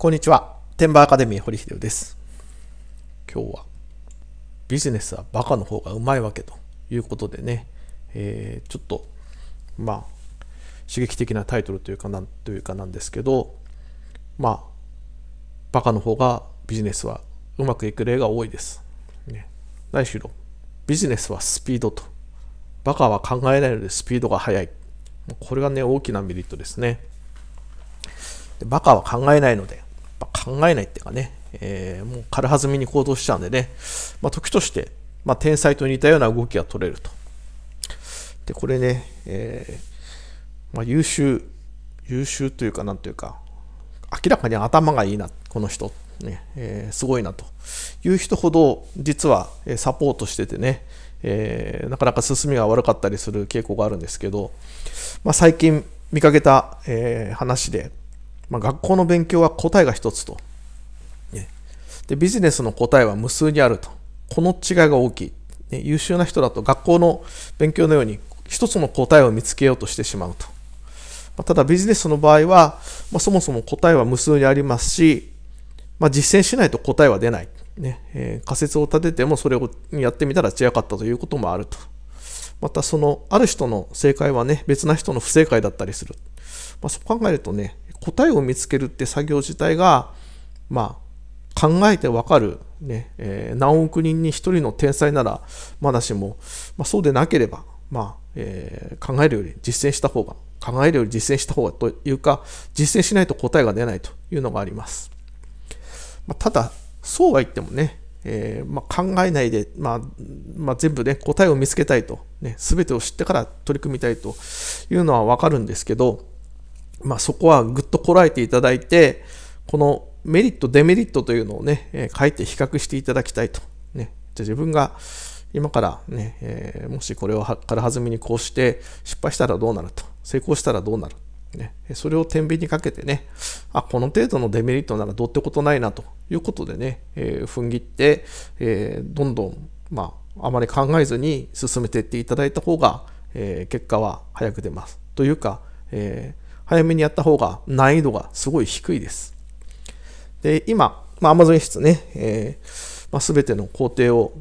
こんにちは。テンバーアカデミー堀秀夫です。今日はビジネスはバカの方がうまいわけということでね、えー、ちょっと、まあ、刺激的なタイトルというかなんというかなんですけど、まあ、バカの方がビジネスはうまくいく例が多いです。ね、何しろ、ビジネスはスピードと。バカは考えないのでスピードが速い。これがね、大きなメリットですね。でバカは考えないので、考えないっていうかね、えー、もう軽はずみに行動しちゃうんでね、まあ、時として、まあ、天才と似たような動きが取れると。で、これね、えー、まあ、優秀、優秀というか、なんというか、明らかに頭がいいな、この人、ねえー、すごいなという人ほど、実はサポートしててね、えー、なかなか進みが悪かったりする傾向があるんですけど、まあ、最近見かけた、え話で、まあ、学校の勉強は答えが一つと、ね、でビジネスの答えは無数にあるとこの違いが大きい、ね、優秀な人だと学校の勉強のように一つの答えを見つけようとしてしまうと、まあ、ただビジネスの場合は、まあ、そもそも答えは無数にありますし、まあ、実践しないと答えは出ない、ねえー、仮説を立ててもそれをやってみたら違かったということもあるとまたそのある人の正解はね別な人の不正解だったりする、まあ、そう考えるとね答えを見つけるって作業自体が、まあ、考えてわかるね、えー、何億人に一人の天才ならまだしも、まあ、そうでなければ、まあえー、考えるより実践した方が考えるより実践した方がというか実践しないと答えが出ないというのがあります、まあ、ただそうは言ってもね、えー、まあ、考えないで、まあ、ま全部ね答えを見つけたいと、ね、全てを知ってから取り組みたいというのはわかるんですけどまあ、そこはぐっとこらえていただいて、このメリット、デメリットというのをね、え書いて比較していただきたいと。ね、じゃ自分が今からね、えー、もしこれをからずみにこうして失敗したらどうなると、成功したらどうなる。ね、それを天秤にかけてね、あ、この程度のデメリットならどうってことないなということでね、えー、踏ん切って、えー、どんどん、まあ、あまり考えずに進めていっていただいた方が、えー、結果は早く出ます。というか、え早めにやった方が難易度がすごい低いです。で、今、まマゾン室ね、えー、まあ、全ての工程を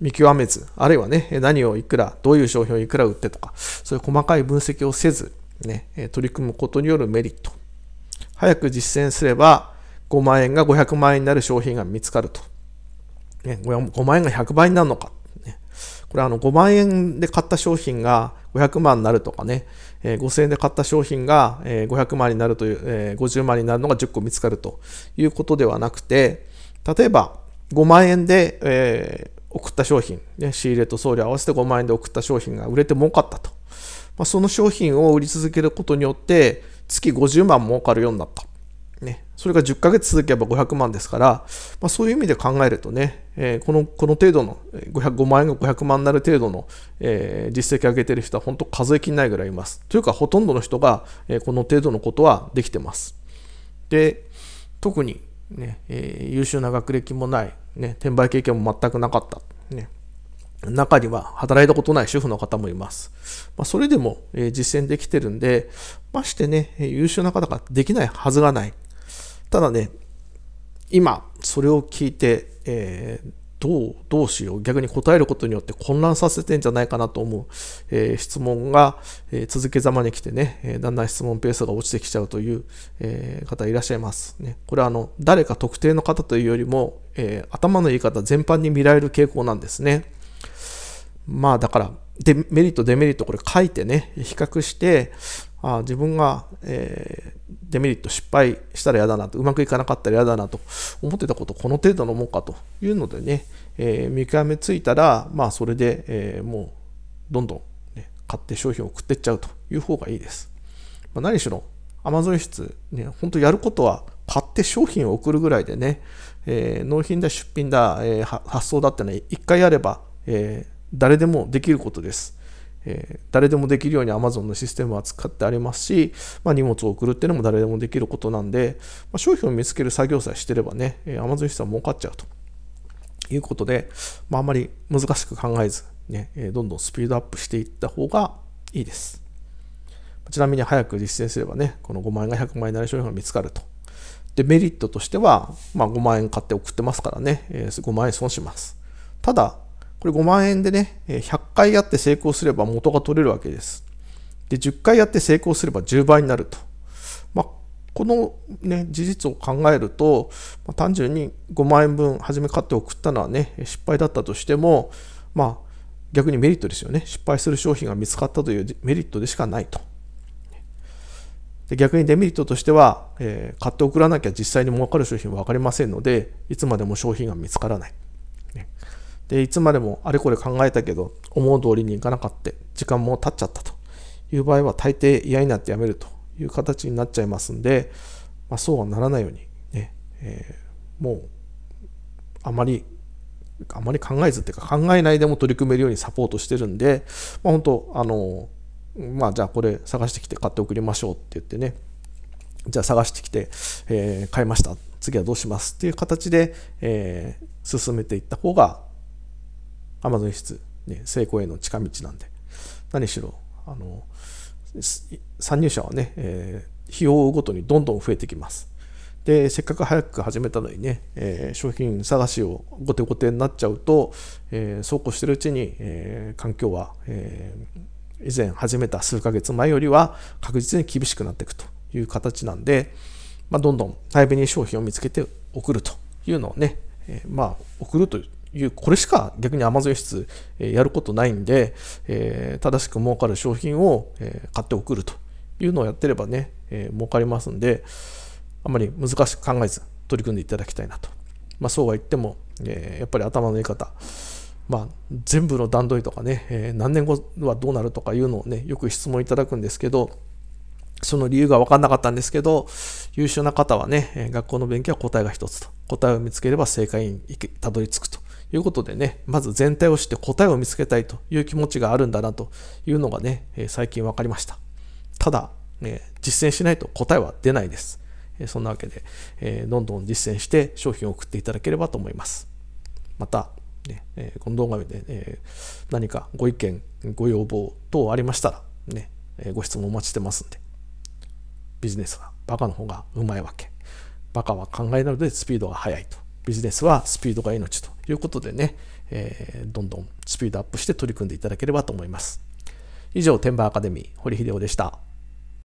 見極めず、あるいはね、何をいくら、どういう商品をいくら売ってとか、そういう細かい分析をせず、ね、取り組むことによるメリット。早く実践すれば、5万円が500万円になる商品が見つかると。ね、5万円が100倍になるのか。これあの5万円で買った商品が500万になるとかね、えー、5000円で買った商品が、え500万になるという、えー、50万になるのが10個見つかるということではなくて、例えば5万円で、えー、送った商品、ね、仕入れと送料合わせて5万円で送った商品が売れて儲かったと。まあ、その商品を売り続けることによって、月50万儲かるようになった。ね、それが10ヶ月続けば500万ですから、まあ、そういう意味で考えるとね、えー、このこの程度の5万円が500万になる程度の、えー、実績上げてる人は本当数えきんないぐらいいます。というかほとんどの人が、えー、この程度のことはできてます。で特にね、え優秀な学歴もない、ね、転売経験も全くなかった。ね中には働いたことない主婦の方もいます。まあ、それでも実践できてるんで、ましてね、優秀な方ができないはずがない。ただね、今、それを聞いて、えー、どう、どうしよう、逆に答えることによって混乱させてんじゃないかなと思う、えー、質問が、えー、続けざまに来てね、えー、だんだん質問ペースが落ちてきちゃうという、え方いらっしゃいます。ね、これはあの、誰か特定の方というよりも、え頭のいい方全般に見られる傾向なんですね。まあだから、でメリットデメリットこれ書いてね比較してあ自分が、えー、デメリット失敗したら嫌だなとうまくいかなかったら嫌だなと思ってたことこの程度のもんかというのでね、えー、見極めついたらまあそれで、えー、もうどんどん、ね、買って商品を送ってっちゃうという方がいいです、まあ、何しろ Amazon 室ね本当やることは買って商品を送るぐらいでね、え納品だ出品だ、え発送だってのは回やれば、えー誰でもできることです。えー、誰でもできるように Amazon のシステムは使ってありますし、まあ、荷物を送るっていうのも誰でもできることなんで、まあ、商品を見つける作業さえしてればね、えー、Amazon 室は儲かっちゃうということで、まあ、あんまり難しく考えずね、ねえー、どんどんスピードアップしていった方がいいです。ちなみに早く実践すればね、この5万円が100万円になる商品が見つかると。で、メリットとしては、まあ、5万円買って送ってますからね、えー、5万円損します。ただ、これ5万円でね、100回やって成功すれば元が取れるわけです。で、10回やって成功すれば10倍になると。まあ、この、ね、事実を考えると、まあ、単純に5万円分初め買って送ったのはね、失敗だったとしても、まあ、逆にメリットですよね。失敗する商品が見つかったというメリットでしかないと。で逆にデメリットとしては、えー、買って送らなきゃ実際に儲かる商品は分かりませんので、いつまでも商品が見つからない。ねで、いつまでもあれこれ考えたけど、思う通りにいかなかった、時間も経っちゃったという場合は、大抵嫌になってやめるという形になっちゃいますんで、まあ、そうはならないように、ね、えー、もう、あまり、あまり考えずっていうか、考えないでも取り組めるようにサポートしてるんで、まあ、本当、あの、まあ、じゃあこれ探してきて買って送りましょうって言ってね、じゃあ探してきて、えー、買いました。次はどうしますっていう形で、えー、進めていった方がアマゾン輸出、ね、成功への近道なんで、何しろ、あの、参入者はね、えー、費用ごとにどんどん増えてきます。で、せっかく早く始めたのにね、えー、商品探しを後手後手になっちゃうと、えそうこうしてるうちに、えー、環境は、え以前始めた数ヶ月前よりは確実に厳しくなっていくという形なんで、まあ、どんどん早めに商品を見つけて送るというのをね、えまあ、送るというこれしか逆にアマゾン輸出やることないんで、えー、正しく儲かる商品を、え買って送るというのをやってればね、えー、儲かりますんであまり難しく考えず取り組んでいただきたいなと、まあ、そうは言っても、えー、やっぱり頭のいい方まあ、全部の段取りとかね、え何年後はどうなるとかいうのをね、よく質問いただくんですけど、その理由が分かんなかったんですけど、優秀な方はね、学校の勉強は答えが一つと。答えを見つければ正解にたどり着くということでね、まず全体を知って答えを見つけたいという気持ちがあるんだなというのがね、え最近分かりました。ただ、え実践しないと答えは出ないです。えそんなわけで、えどんどん実践して商品を送っていただければと思います。また、ねえこの動画で、え何かご意見、ご要望等ありましたら、ねえご質問お待ちしてますんで。ビジネスはバカの方がうまいわけ。バカは考えなのでスピードが速いと。ビジネスはスピードが命ということでね、えー、どんどんスピードアップして取り組んでいただければと思います。以上、天馬アカデミー、堀秀夫でした。